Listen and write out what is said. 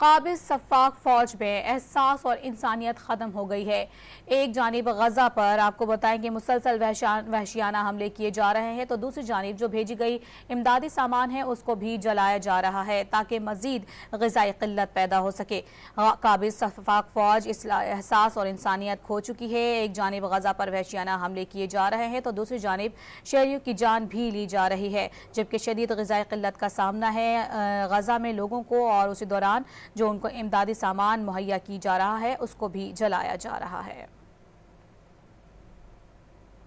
काबिज सफाक फौज में एहसास और इंसानियत ख़त्म हो गई है एक जानब गजा पर आपको बताएं कि मुसलसल वहशियाना हमले किए जा रहे हैं तो दूसरी जानब जो भेजी गई इमदादी सामान है उसको भी जलाया जा रहा है ताकि मजीद गजाई किल्लत पैदा हो सके हाँ, काबिज सफाक फौज एहसास और इंसानियत खो चुकी है एक जानब गजा पर वहशियाना हमले किए जा रहे हैं तो दूसरी जानब शहरीों की जान भी ली जा रही है जबकि शदीद गजाई किल्लत का सामना है गजा में लोगों को और उसी दौरान जो उनको इमदादी सामान मुहैया की जा रहा है उसको भी जलाया जा रहा है